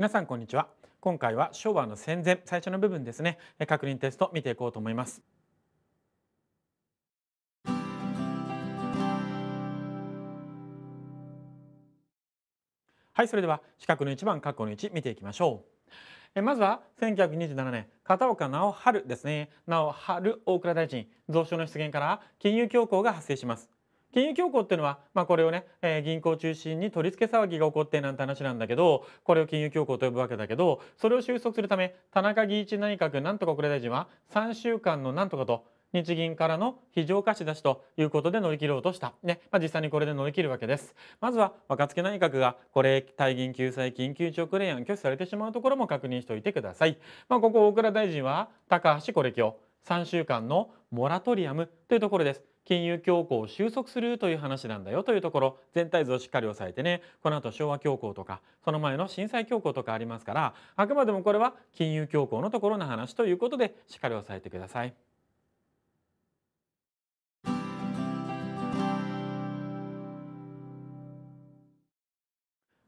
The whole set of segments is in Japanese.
皆さんこんにちは今回は昭和の戦前最初の部分ですね確認テスト見ていこうと思いますはいそれでは四角の一番括弧の一見ていきましょうえまずは1927年片岡直春ですね直春大蔵大臣増床の出現から金融恐慌が発生します金融恐慌っていうのは、まあ、これをね、えー、銀行中心に取り付け騒ぎが起こってなんて話なんだけどこれを金融恐慌と呼ぶわけだけどそれを収束するため田中義一内閣なんとか国倉大臣は3週間のなんとかと日銀からの非常貸し出しということで乗り切ろうとした、ねまあ、実際にこれで乗り切るわけですまずは若槻内閣がこれ対銀救済緊急直億案拒否されてしまうところも確認しておいてください、まあ、ここ大倉大臣は高橋これ今日3週間のモラトリアムというところです金融恐慌を収束するという話なんだよというところ全体図をしっかり押さえてねこの後昭和恐慌とかその前の震災恐慌とかありますからあくまでもこれは金融恐慌のところの話ということでしっかり押さえてください。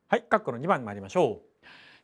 はい、括弧の2番に参りましょう。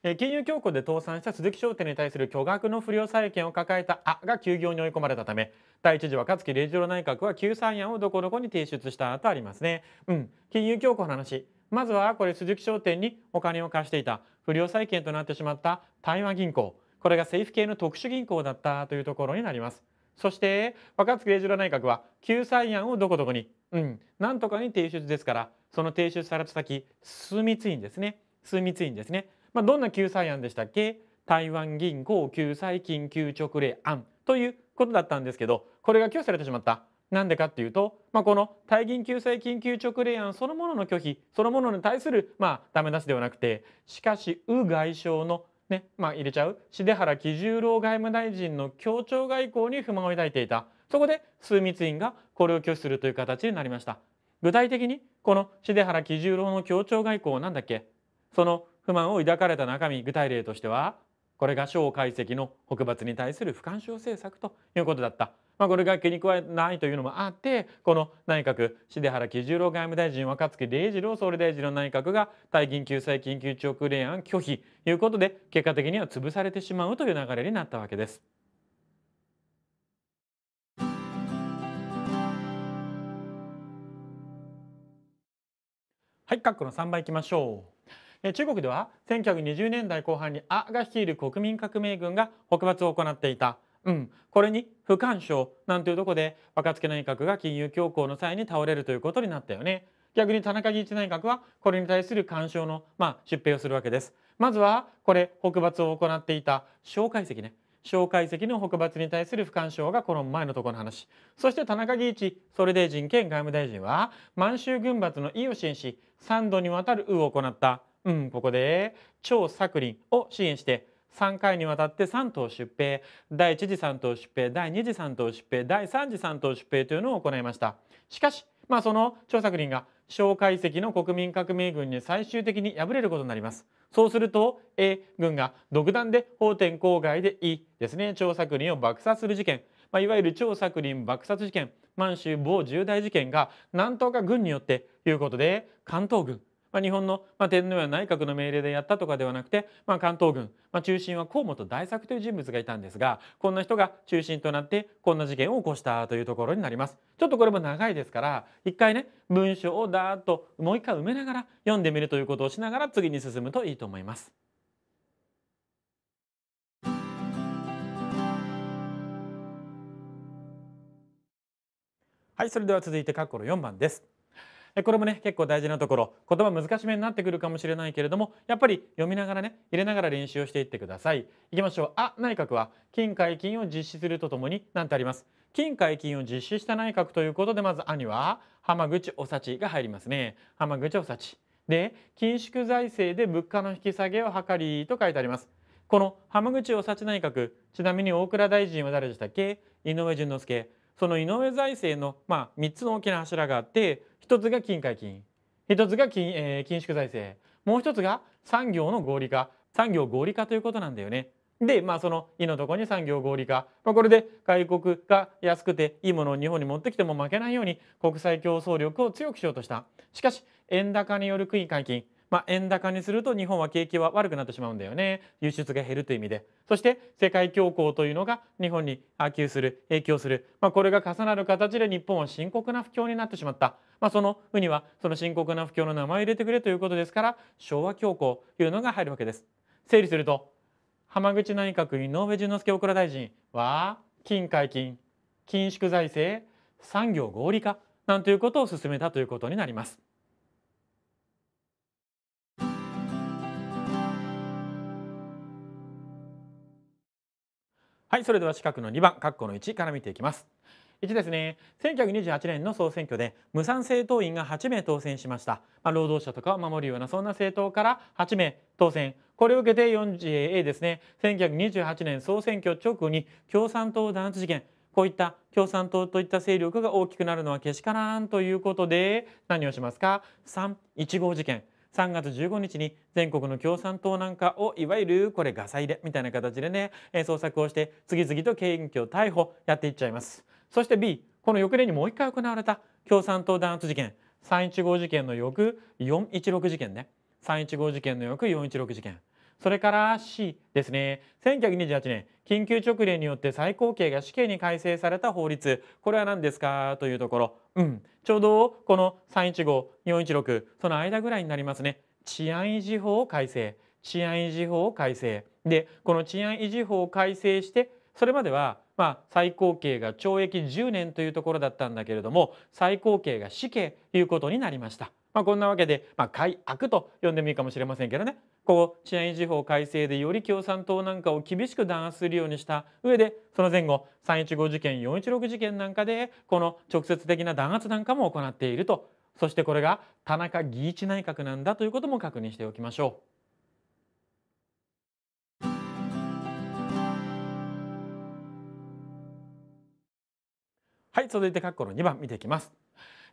え金融恐慌で倒産した鈴木商店に対する巨額の不良債権を抱えたあが休業に追い込まれたため第一次若槻礼次郎内閣は救済案をどこどこに提出したとありますね。うん、金融恐慌の話まずはこれ鈴木商店にお金を貸していた不良債権となってしまった対話銀行これが政府系の特殊銀行だったというところになります。そして若槻礼次郎内閣は救済案をどこどこに、うん、なんとかに提出ですからその提出された先住密院ですね住密院ですねまあ、どんな救済案でしたっけ台湾銀行救済緊急直令案ということだったんですけどこれが拒否されてしまったなんでかっていうと、まあ、この対銀救済緊急直令案そのものの拒否そのものに対する、まあ、ダメ出しではなくてしかしウ外相のね、まあ、入れちゃう重原喜十郎外務大臣の協調外交に不満を抱いていたそこで枢密院がこれを拒否するという形になりました具体的にこの重原喜十郎の協調外交なんだっけその不満を抱かれた中身具体例としてはこれが蒋介石の北伐に対する不干渉政策ということだった。まあ、これが気に加えないというのもあってこの内閣重原喜十郎外務大臣若槻礼二郎総理大臣の内閣が大金救済緊急長億令案拒否ということで結果的には潰されてしまうという流れになったわけです。はい、括弧の3番いきましょう。中国では1920年代後半にアが率いる国民革命軍が北伐を行っていた。うん、これに不干渉なんていうとこで若槻内閣が金融恐慌の際に倒れるということになったよね。逆に田中義一内閣はこれに対する干渉の、まあ、出兵をするわけです。まずはこれ北伐を行っていた介石ね。介石の北伐に対する不干渉がこの前のところの話そして田中義一それで人兼外務大臣は満州軍閥の意を支援し3度にわたる右を行ったうんここで張作霖を支援して3回にわたって3党出兵第1次3党出兵第2次3党出兵第3次3党出兵というのを行いましたしかし、まあ、その張作霖が蒋介石の国民革命軍に最終的に敗れることになりますそうすると A 軍が独断で法典郊外で E ですね張作霖を爆殺する事件、まあ、いわゆる張作霖爆殺事件満州某重大事件が何とか軍によってということで関東軍まあ、日本の、まあ、天皇や内閣の命令でやったとかではなくて、まあ、関東軍、まあ、中心は河本大作という人物がいたんですがこんな人が中心となってこんな事件を起こしたというところになりますちょっとこれも長いですから一回ね文章をだーっともう一回埋めながら読んでみるということをしながら次に進むといいと思います。はいそれでは続いて括弧の4番です。これもね結構大事なところ言葉難しめになってくるかもしれないけれどもやっぱり読みながらね入れながら練習をしていってくださいいきましょうあ内閣は金解禁を実施するとともに何てあります金解禁を実施した内閣ということでまず「あ」には浜口おさちが入りますね浜口おさちで緊縮財政で物価の引き下げを図りと書いてありますこの浜口おさち内閣ちなみに大蔵大臣は誰でしたっけ井上淳之介その井上財政の、まあ、3つの大きな柱があって1つが金解金1つが金,、えー、緊縮財政もう1つが産業の合理化産業合理化ということなんだよね。で、まあ、その「い」のとこに産業合理化、まあ、これで外国が安くていいものを日本に持ってきても負けないように国際競争力を強くしようとしたしかし円高による国解禁まあ、円高にすると日本は景気は悪くなってしまうんだよね輸出が減るという意味でそして世界恐慌というのが日本に波及する影響する、まあ、これが重なる形で日本は深刻な不況になってしまった、まあ、その「う」にはその深刻な不況の名前を入れてくれということですから昭和恐慌というのが入るわけです。整理すると浜口内閣井上淳之介大蔵大臣は金解禁緊縮財政産業合理化なんということを進めたということになります。はいそれでは四角の2番括弧の1から見ていきます1ですね1928年の総選挙で無賛政党員が8名当選しました、まあ、労働者とかを守るようなそんな政党から8名当選これを受けて 4A ですね1928年総選挙直後に共産党弾圧事件こういった共産党といった勢力が大きくなるのはけしからんということで何をしますか315事件3月15日に全国の共産党なんかをいわゆるこれガサ入れみたいな形でね、え捜索をして次々と検挙逮捕やっていっちゃいますそして B この翌年にもう一回行われた共産党弾圧事件315事件の翌416事件ね315事件の翌416事件それから C ですね1928年緊急直令によって最高刑が死刑に改正された法律これは何ですかというところ、うん、ちょうどこの315416その間ぐらいになりますね治安維持法を改正治安維持法を改正でこの治安維持法を改正してそれまではまあ、最高刑が懲役10年というところだったんだけれども最高刑が死刑ということになりました。まあ、こんなわけで、まあ、改悪と呼んでもいいかもしれませんけどねこう治安維持法改正でより共産党なんかを厳しく弾圧するようにした上でその前後315事件416事件なんかでこの直接的な弾圧なんかも行っているとそしてこれが田中義一内閣なんだということも確認しておきましょう。はい続いて括弧の2番見ていきます。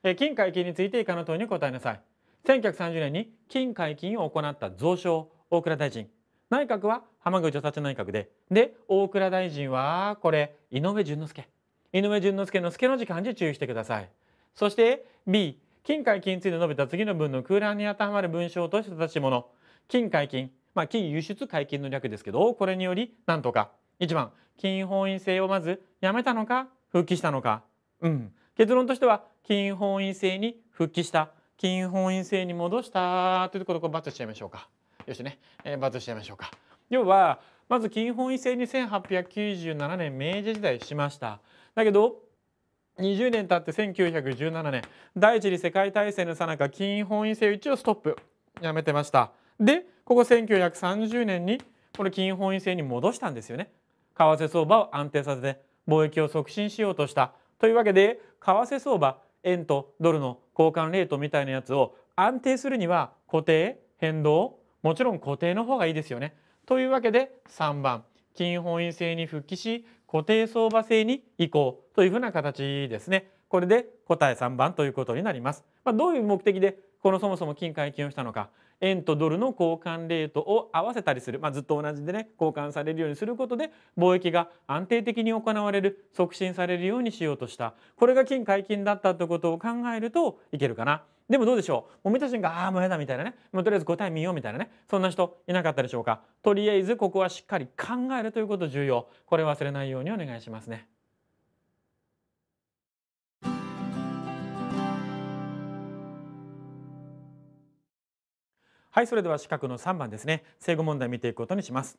え金会計について以下の問いに答えなさい。1930年に金解禁を行った蔵書大蔵大臣内閣は浜口助内閣でで大蔵大臣はこれ井上淳之助井上淳之助の助の字漢字注意してくださいそして B 金解禁について述べた次の文の空欄に当てはまる文章として正しいもの金解禁まあ金輸出解禁の略ですけどこれによりなんとか1番金本位制をまずやめたのか復帰したのかうん結論としては金本位制に復帰した金本位制に戻したというところをバツしちゃいましょうか。よしね、えー、バツしちゃいましょうか。要はまず金本位制に1897年明治時代しました。だけど20年経って1917年第一次世界大戦の最中金本位制一応ストップやめてました。でここ1930年にこれ金本位制に戻したんですよね。為替相場を安定させて貿易を促進しようとした。というわけで為替相場円とドルの交換レートみたいなやつを安定するには固定変動もちろん固定の方がいいですよね。というわけで3番金本位制に復帰し固定相場制に移行というふうな形ですね。これで答え3番ということになります。まあ、どういう目的でこのそもそも金解禁をしたのか円とドルの交換レートを合わせたりする、まあ、ずっと同じでね交換されるようにすることで貿易が安定的に行われる促進されるようにしようとしたこれが金解禁だったということを考えるといけるかな。でもどうでしょうもう見た瞬間ああもうやだみたいなねもうとりあえず答え見ようみたいなねそんな人いなかったでしょうかとりあえずここはしっかり考えるということ重要これ忘れないようにお願いしますね。はいそれでは四角の3番ですね正誤問題見ていくことにします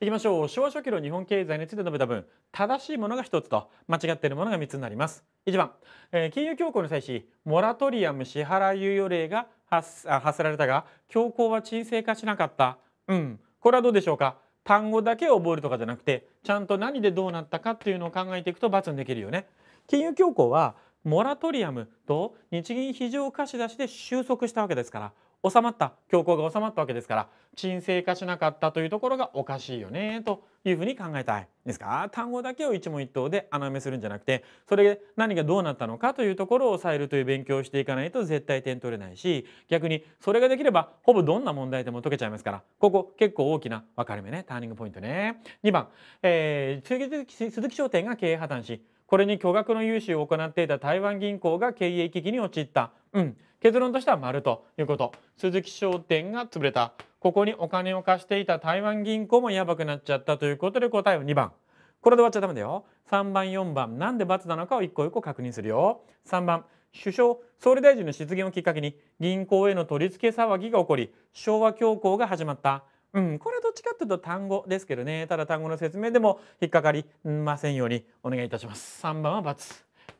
いきましょう昭和初期の日本経済について述べた分正しいものが1つと間違っているものが3つになります1番、えー、金融恐慌の際しモラトリアム支払い猶予令が発発せられたが恐慌は沈静化しなかったうんこれはどうでしょうか単語だけを覚えるとかじゃなくてちゃんと何でどうなったかっていうのを考えていくとバツにできるよね金融恐慌はモラトリアムと日銀非常貸し出しで収束したわけですから収まった強行が収まったわけですから沈静化しなかったというところがおかしいよねというふうに考えたいですか単語だけを一問一答で穴埋めするんじゃなくてそれで何がどうなったのかというところを抑えるという勉強をしていかないと絶対点取れないし逆にそれができればほぼどんな問題でも解けちゃいますからここ結構大きな分かれ目ねターニングポイントね。2番、えー、鈴木商店が経営破綻しこれに巨額の融資を行っていた台湾銀行が経営危機に陥った。うん結論としては丸ということ鈴木商店が潰れたここにお金を貸していた台湾銀行もやばくなっちゃったということで答えは2番これで終わっちゃダメだよ3番4番なんで×なのかを一個一個確認するよ3番首相総理大臣の失言をきっかけに銀行への取り付け騒ぎが起こり昭和恐慌が始まったうん、これはどっちかっていうと単語ですけどねただ単語の説明でも引っかかりませんようにお願いいたします3番は×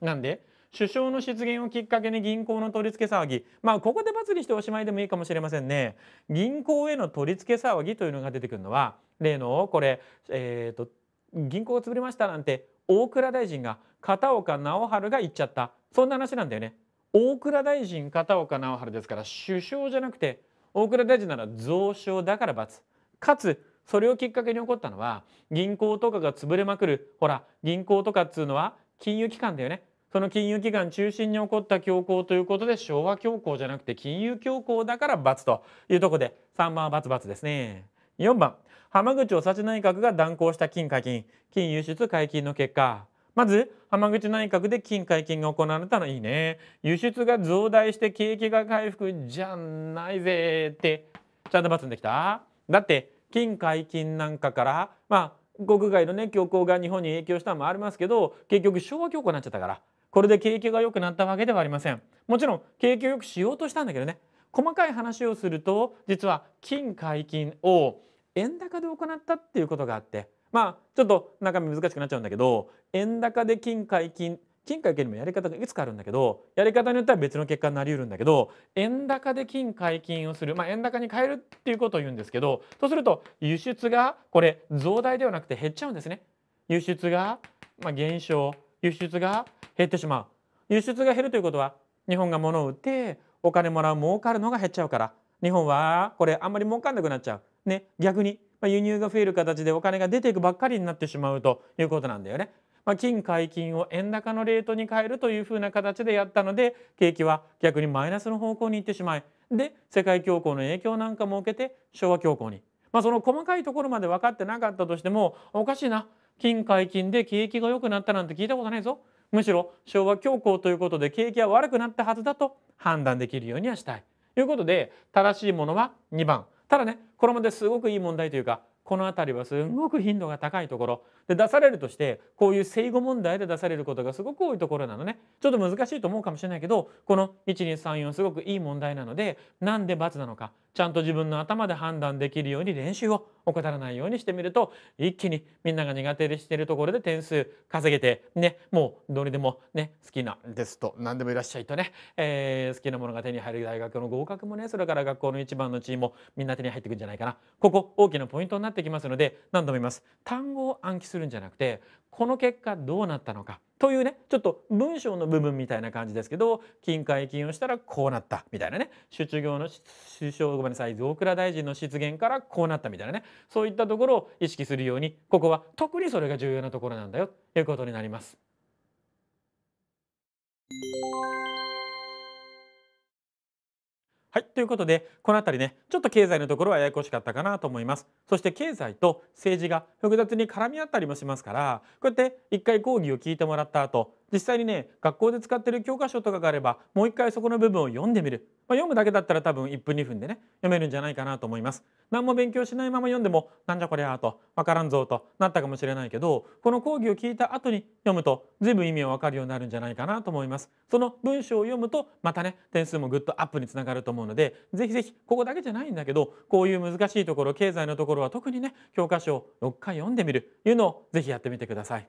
なんで首相の失言をきっかけに銀行の取り付け騒ぎまあここでバツにしておしまいでもいいかもしれませんね銀行への取り付け騒ぎというのが出てくるのは例のこれえっ、ー、と銀行が潰れましたなんて大蔵大臣が片岡直春が言っちゃったそんな話なんだよね大蔵大臣片岡直春ですから首相じゃなくて大蔵大臣なら蔵相だから罰かつそれをきっかけに起こったのは銀行とかが潰れまくるほら銀行とかっつうのは金融機関だよねその金融機関中心に起こった恐慌ということで昭和恐慌じゃなくて金融恐慌だから×というとこで3番は××ですね。4番浜口おさち内閣が断行した金解禁金輸出解禁の結果まず浜口内閣で金解禁が行われたのいいね輸出が増大して景気が回復じゃないぜってちゃんと×んできただって金解禁なんかからまあ国外のね恐慌が日本に影響したのもありますけど結局昭和恐慌になっちゃったからこれで景気が良くなったわけではありませんもちろん景気を良くしようとしたんだけどね細かい話をすると実は金解禁を円高で行ったっていうことがあってまあちょっと中身難しくなっちゃうんだけど円高で金解禁金解禁にもやり方がいくつかあるんだけどやり方によっては別の結果になりうるんだけど円高で金解禁をする、まあ、円高に変えるっていうことを言うんですけどそうすると輸出がこれ増大ではなくて減っちゃうんですね。輸出が、まあ、減少輸出が減ってしまう輸出が減るということは日本が物を売ってお金もらう儲かるのが減っちゃうから日本はこれあんまり儲かんなくなっちゃうね逆に、ま輸入が増える形でお金が出ていくばっかりになってしまうということなんだよね。まあ、金解禁を円高のレートに変えるというふうな形でやったので景気は逆にマイナスの方向に行ってしまいで世界恐慌の影響なんかも受けて昭和恐慌にまあ、その細かいところまで分かってなかったとしてもおかしいな金解禁で景気が良くなったなんて聞いたことないぞむしろ昭和恐慌ということで景気は悪くなったはずだと判断できるようにはしたいということで正しいものは2番ただねこれまですごくいい問題というかこの辺りはすごく頻度が高いところで出されるとしてこういう正誤問題で出されることがすごく多いところなのねちょっと難しいと思うかもしれないけどこの1234すごくいい問題なのでなんで×なのかちゃんと自分の頭で判断できるように練習を怠らないようにしてみると一気にみんなが苦手でしているところで点数稼げてねもうどれでもね好きなですと何でもいらっしゃいとね、えー、好きなものが手に入る大学の合格もねそれから学校の一番のチームもみんな手に入ってくんじゃないかなここ大きなポイントになってきますので何度も言います単語を暗記するんじゃなくてこの結果どうなったのかというねちょっと文章の部分みたいな感じですけど金解禁をしたらこうなったみたいなね出業の首相ごめんなさい大蔵大臣の失言からこうなったみたいなねそういったところを意識するようにここは特にそれが重要なところなんだよということになります。はいということでこの辺りねちょっと経済のところはややこしかったかなと思いますそして経済と政治が複雑に絡み合ったりもしますからこうやって一回講義を聞いてもらった後実際にね学校で使ってる教科書とかがあればもう一回そこの部分を読んでみる、まあ、読むだけだったら多分1分2分でね読めるんじゃないかなと思います何も勉強しないまま読んでもなんじゃこりゃと分からんぞとなったかもしれないけどこの講義を聞いた後に読むとぶん意味が分かるようになるんじゃないかなと思いますその文章を読むとまたね点数もぐっとアップにつながると思うのでぜひぜひここだけじゃないんだけどこういう難しいところ経済のところは特にね教科書を6回読んでみるというのをぜひやってみてください。